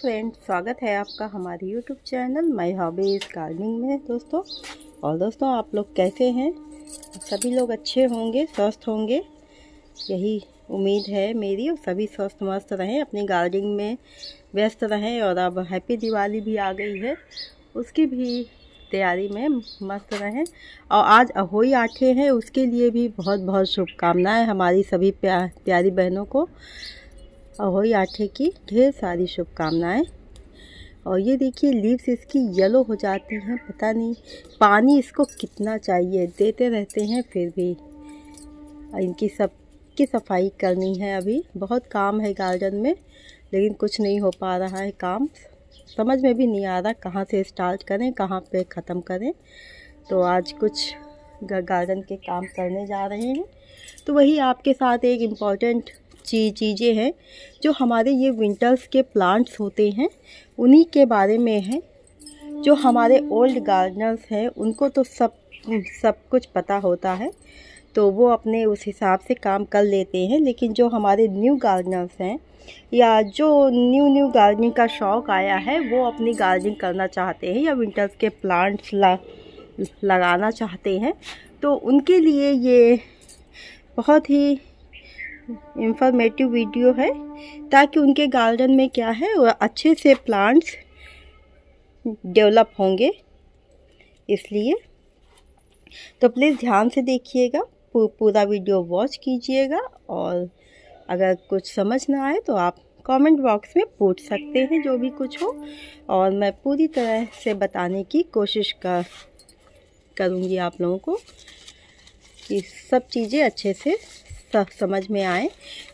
Friend स्वागत है आपका हमारे YouTube channel my hobbies gardening में दोस्तों और दोस्तों आप लोग कैसे हैं सभी लोग अच्छे होंगे स्वस्थ होंगे यही उम्मीद है मेरी और सभी स्वस्थ मस्त रहें अपनी गार्डनिंग में व्यस्त रहें और अब हैप्पी दिवाली भी आ गई है उसकी भी तैयारी में मस्त रहें और आज अहोई आठे हैं उसके लिए भी बहुत बहुत शुभकामनाएँ हमारी सभी प्या, प्यारी बहनों को अहोई आठे की ढेर सारी शुभकामनाएं और ये देखिए लीव्स इसकी येलो हो जाती हैं पता नहीं पानी इसको कितना चाहिए देते रहते हैं फिर भी इनकी सब की सफाई करनी है अभी बहुत काम है गार्डन में लेकिन कुछ नहीं हो पा रहा है काम समझ में भी नहीं आ रहा कहाँ से स्टार्ट करें कहाँ पे ख़त्म करें तो आज कुछ गार्डन के काम करने जा रहे हैं तो वही आपके साथ एक इम्पॉर्टेंट ची चीज़ें हैं जो हमारे ये विंटर्स के प्लांट्स होते हैं उन्हीं के बारे में है जो हमारे ओल्ड गार्डनर्स हैं उनको तो सब सब कुछ पता होता है तो वो अपने उस हिसाब से काम कर लेते हैं लेकिन जो हमारे न्यू गार्डनर्स हैं या जो न्यू न्यू गार्डनिंग का शौक़ आया है वो अपनी गार्डनिंग करना चाहते हैं या विंटर्स के प्लांट्स ला, लगाना चाहते हैं तो उनके लिए ये बहुत ही इंफॉर्मेटिव वीडियो है ताकि उनके गार्डन में क्या है वह अच्छे से प्लांट्स डेवलप होंगे इसलिए तो प्लीज़ ध्यान से देखिएगा पूरा वीडियो वॉच कीजिएगा और अगर कुछ समझ ना आए तो आप कमेंट बॉक्स में पूछ सकते हैं जो भी कुछ हो और मैं पूरी तरह से बताने की कोशिश कर करूँगी आप लोगों को कि सब चीज़ें अच्छे से समझ में आए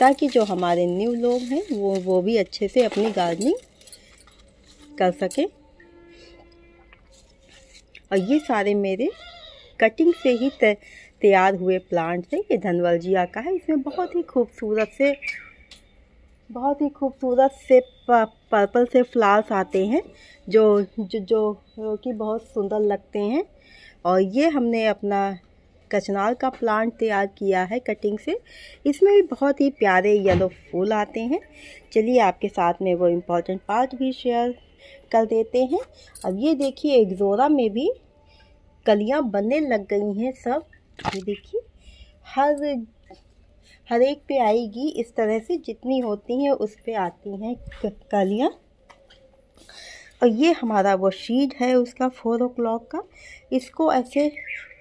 ताकि जो हमारे न्यू लोग हैं वो वो भी अच्छे से अपनी गार्डनिंग कर सकें और ये सारे मेरे कटिंग से ही तैयार हुए प्लांट्स हैं ये धनवलजिया का है इसमें बहुत ही खूबसूरत से बहुत ही खूबसूरत से पर्पल से फ्लावर्स आते हैं जो जो जो कि बहुत सुंदर लगते हैं और ये हमने अपना कचनाल का प्लांट तैयार किया है कटिंग से इसमें भी बहुत ही प्यारे येलो फूल आते हैं चलिए आपके साथ में वो इम्पॉर्टेंट पार्ट भी शेयर कर देते हैं अब ये देखिए एग्जोरा में भी कलियाँ बनने लग गई हैं सब ये देखिए हर हर एक पे आएगी इस तरह से जितनी होती हैं उस पे आती हैं कलियाँ और ये हमारा वो शीट है उसका फोर ओ क्लॉक का इसको ऐसे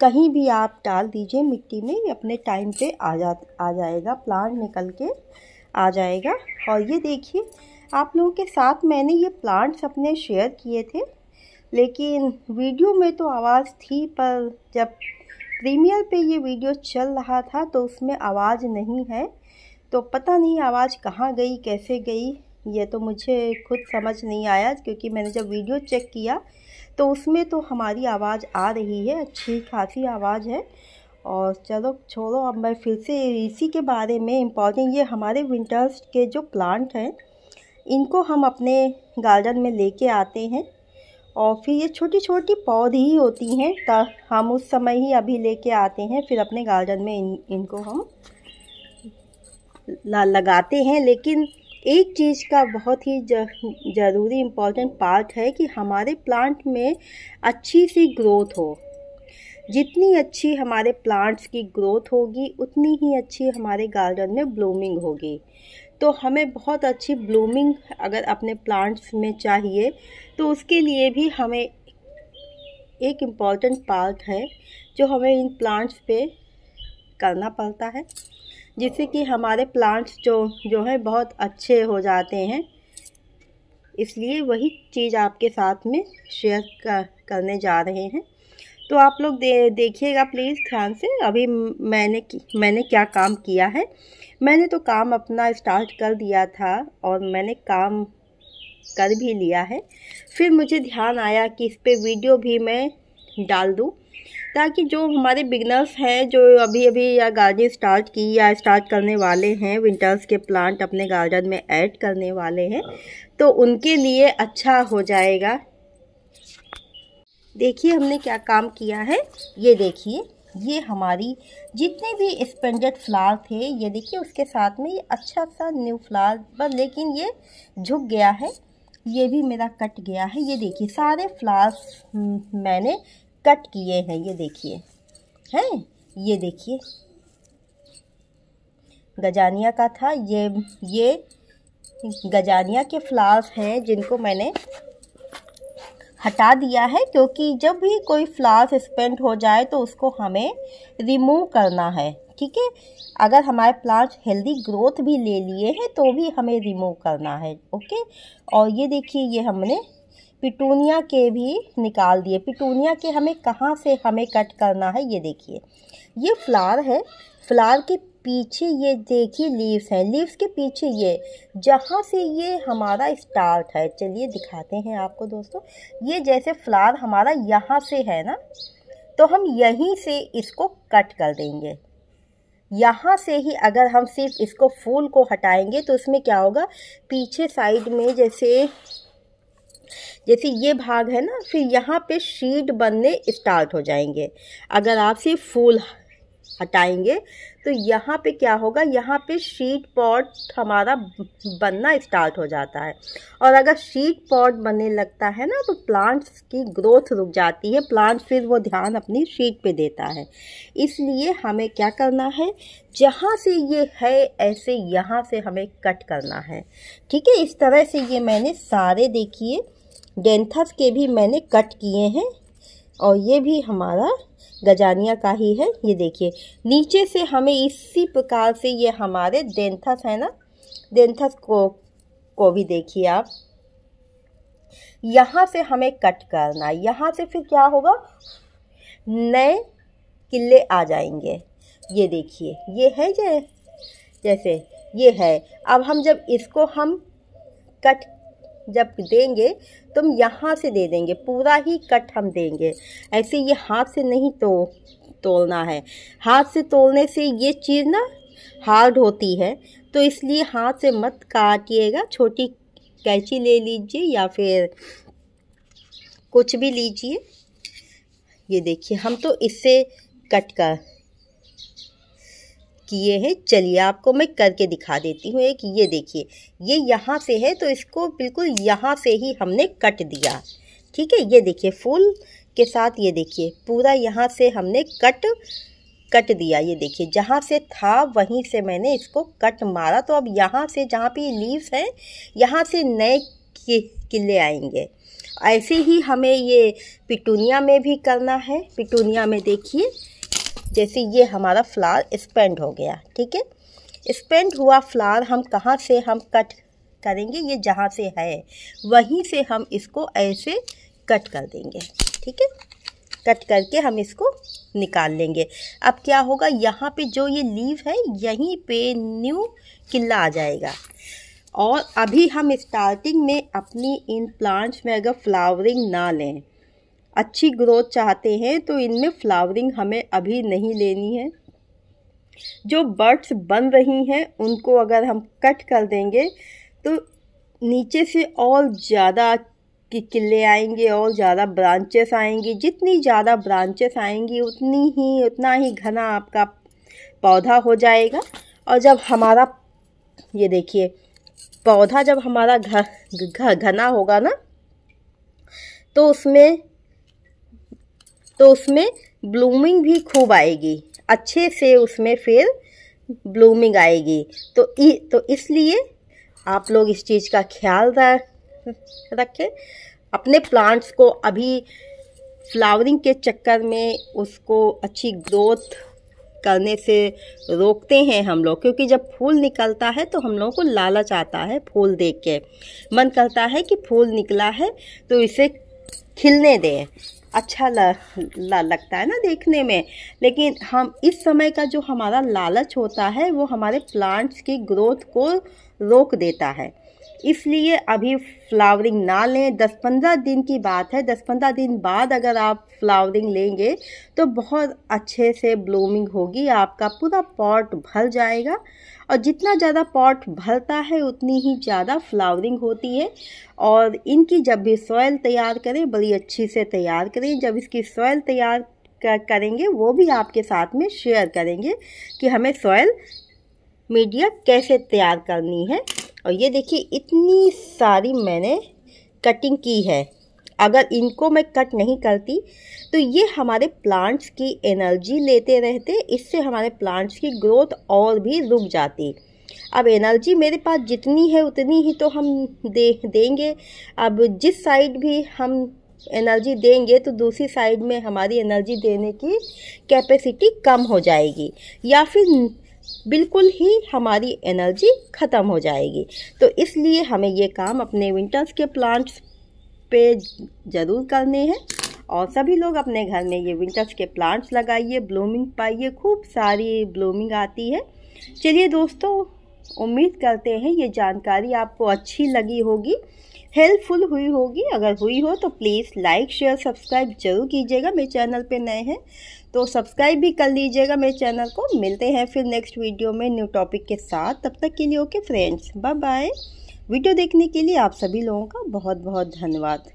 कहीं भी आप डाल दीजिए मिट्टी में ये अपने टाइम पे आ जा आ जाएगा प्लांट निकल के आ जाएगा और ये देखिए आप लोगों के साथ मैंने ये प्लांट्स अपने शेयर किए थे लेकिन वीडियो में तो आवाज़ थी पर जब प्रीमियर पे ये वीडियो चल रहा था तो उसमें आवाज़ नहीं है तो पता नहीं आवाज़ कहाँ गई कैसे गई ये तो मुझे खुद समझ नहीं आया क्योंकि मैंने जब वीडियो चेक किया तो उसमें तो हमारी आवाज़ आ रही है अच्छी खासी आवाज़ है और चलो छोड़ो अब मैं फिर से इसी के बारे में इम्पॉर्टेंट ये हमारे विंटर्स के जो प्लांट हैं इनको हम अपने गार्डन में लेके आते हैं और फिर ये छोटी छोटी पौधे ही होती हैं तो हम उस समय ही अभी लेके आते हैं फिर अपने गार्डन में इन इनको हम लगाते हैं लेकिन एक चीज़ का बहुत ही ज़रूरी इम्पॉर्टेंट पार्ट है कि हमारे प्लांट में अच्छी सी ग्रोथ हो जितनी अच्छी हमारे प्लांट्स की ग्रोथ होगी उतनी ही अच्छी हमारे गार्डन में ब्लूमिंग होगी तो हमें बहुत अच्छी ब्लूमिंग अगर अपने प्लांट्स में चाहिए तो उसके लिए भी हमें एक इम्पॉर्टेंट पार्ट है जो हमें इन प्लांट्स पे करना पड़ता है जिससे कि हमारे प्लांट्स जो जो है बहुत अच्छे हो जाते हैं इसलिए वही चीज़ आपके साथ में शेयर कर, करने जा रहे हैं तो आप लोग दे देखिएगा प्लीज़ ध्यान से अभी मैंने मैंने क्या काम किया है मैंने तो काम अपना स्टार्ट कर दिया था और मैंने काम कर भी लिया है फिर मुझे ध्यान आया कि इस पर वीडियो भी मैं डाल दूँ ताकि जो हमारे बिगनर्स हैं जो अभी अभी या गार्डनिंग स्टार्ट की या स्टार्ट करने वाले हैं विंटर्स के प्लांट अपने गार्डन में ऐड करने वाले हैं हाँ। तो उनके लिए अच्छा हो जाएगा देखिए हमने क्या काम किया है ये देखिए ये हमारी जितने भी स्पेंडेड फ्लावर थे ये देखिए उसके साथ में ये अच्छा सा न्यू फ्लावर बस लेकिन ये झुक गया है ये भी मेरा कट गया है ये देखिए सारे फ्लावर्स हम्म, मैंने कट किए हैं ये देखिए हैं ये देखिए गजानिया का था ये ये गजानिया के फ्लावर्स हैं जिनको मैंने हटा दिया है क्योंकि जब भी कोई फ्लावर्स स्पेंट हो जाए तो उसको हमें रिमूव करना है ठीक है अगर हमारे प्लांट हेल्दी ग्रोथ भी ले लिए हैं तो भी हमें रिमूव करना है ओके और ये देखिए ये हमने पिटूनिया के भी निकाल दिए पिटूनिया के हमें कहाँ से हमें कट करना है ये देखिए ये फ्लावर है फ्लावर के पीछे ये देखिए लीव्स हैं लीव्स के पीछे ये जहाँ से ये हमारा स्टार्ट है चलिए दिखाते हैं आपको दोस्तों ये जैसे फ्लावर हमारा यहाँ से है ना तो हम यहीं से इसको कट कर देंगे यहाँ से ही अगर हम सिर्फ इसको फूल को हटाएंगे तो उसमें क्या होगा पीछे साइड में जैसे जैसे ये भाग है ना फिर यहाँ पे शीट बनने स्टार्ट हो जाएंगे अगर आप सिर्फ फूल हटाएंगे तो यहाँ पे क्या होगा यहाँ पे शीट पॉट हमारा बनना स्टार्ट हो जाता है और अगर शीट पॉट बनने लगता है ना तो प्लांट्स की ग्रोथ रुक जाती है प्लांट फिर वो ध्यान अपनी शीट पे देता है इसलिए हमें क्या करना है जहाँ से ये है ऐसे यहाँ से हमें कट करना है ठीक है इस तरह से ये मैंने सारे देखिए डेंथस के भी मैंने कट किए हैं और ये भी हमारा गजानिया का ही है ये देखिए नीचे से हमें इसी प्रकार से ये हमारे डेंथस है ना डेंथस को को भी देखिए आप यहाँ से हमें कट करना है यहाँ से फिर क्या होगा नए किले आ जाएंगे ये देखिए ये है जैसे ये है अब हम जब इसको हम कट जब देंगे तुम यहाँ से दे देंगे पूरा ही कट हम देंगे ऐसे ये हाथ से नहीं तो तोलना है हाथ से तोलने से ये चीज़ ना हार्ड होती है तो इसलिए हाथ से मत काटिएगा छोटी कैंची ले लीजिए या फिर कुछ भी लीजिए ये देखिए हम तो इससे कट कर किए हैं चलिए आपको मैं करके दिखा देती हूँ एक ये देखिए ये यहाँ से है तो इसको बिल्कुल यहाँ से ही हमने कट दिया ठीक है ये देखिए फूल के साथ ये देखिए पूरा यहाँ से हमने कट कट दिया ये देखिए जहाँ से था वहीं से मैंने इसको कट मारा तो अब यहाँ से जहाँ पे लीव्स हैं यहाँ से नए किले आएंगे ऐसे ही हमें ये पिटूनिया में भी करना है पिटूनिया में देखिए जैसे ये हमारा फ्लावर स्पेंड हो गया ठीक है स्पेंड हुआ फ्लावर हम कहाँ से हम कट करेंगे ये जहाँ से है वहीं से हम इसको ऐसे कट कर देंगे ठीक है कट करके हम इसको निकाल लेंगे अब क्या होगा यहाँ पे जो ये लीव है यहीं पे न्यू किला आ जाएगा और अभी हम स्टार्टिंग में अपनी इन प्लांट्स में अगर फ्लावरिंग ना लें अच्छी ग्रोथ चाहते हैं तो इनमें फ्लावरिंग हमें अभी नहीं लेनी है जो बर्ड्स बन रही हैं उनको अगर हम कट कर देंगे तो नीचे से और ज़्यादा कि किले आएंगे और ज़्यादा ब्रांचेस आएंगी जितनी ज़्यादा ब्रांचेस आएंगी उतनी ही उतना ही घना आपका पौधा हो जाएगा और जब हमारा ये देखिए पौधा जब हमारा घ घना होगा ना तो उसमें तो उसमें ब्लूमिंग भी खूब आएगी अच्छे से उसमें फिर ब्लूमिंग आएगी तो इ, तो इसलिए आप लोग इस चीज़ का ख्याल रखें अपने प्लांट्स को अभी फ्लावरिंग के चक्कर में उसको अच्छी ग्रोथ करने से रोकते हैं हम लोग क्योंकि जब फूल निकलता है तो हम लोगों को लालच आता है फूल देख के मन करता है कि फूल निकला है तो इसे खिलने दें अच्छा ल, ल, लगता है ना देखने में लेकिन हम इस समय का जो हमारा लालच होता है वो हमारे प्लांट्स की ग्रोथ को रोक देता है इसलिए अभी फ्लावरिंग ना लें दस पंद्रह दिन की बात है दस पंद्रह दिन बाद अगर आप फ्लावरिंग लेंगे तो बहुत अच्छे से ब्लूमिंग होगी आपका पूरा पॉट भल जाएगा और जितना ज़्यादा पॉट भलता है उतनी ही ज़्यादा फ्लावरिंग होती है और इनकी जब भी सॉयल तैयार करें बड़ी अच्छी से तैयार करें जब इसकी सॉयल तैयार करेंगे वो भी आपके साथ में शेयर करेंगे कि हमें सॉयल मीडिया कैसे तैयार करनी है और ये देखिए इतनी सारी मैंने कटिंग की है अगर इनको मैं कट नहीं करती तो ये हमारे प्लांट्स की एनर्जी लेते रहते इससे हमारे प्लांट्स की ग्रोथ और भी रुक जाती अब एनर्जी मेरे पास जितनी है उतनी ही तो हम दे देंगे अब जिस साइड भी हम एनर्जी देंगे तो दूसरी साइड में हमारी एनर्जी देने की कैपेसिटी कम हो जाएगी या फिर बिल्कुल ही हमारी एनर्जी ख़त्म हो जाएगी तो इसलिए हमें ये काम अपने विंटर्स के प्लांट्स पे ज़रूर करने हैं और सभी लोग अपने घर में ये विंटर्स के प्लांट्स लगाइए ब्लूमिंग पाइए खूब सारी ब्लूमिंग आती है चलिए दोस्तों उम्मीद करते हैं ये जानकारी आपको अच्छी लगी होगी हेल्पफुल हुई होगी अगर हुई हो तो प्लीज़ लाइक शेयर सब्सक्राइब जरूर कीजिएगा मेरे चैनल पे नए हैं तो सब्सक्राइब भी कर लीजिएगा मेरे चैनल को मिलते हैं फिर नेक्स्ट वीडियो में न्यू टॉपिक के साथ तब तक के लिए okay friends bye bye video देखने के लिए आप सभी लोगों का बहुत बहुत धन्यवाद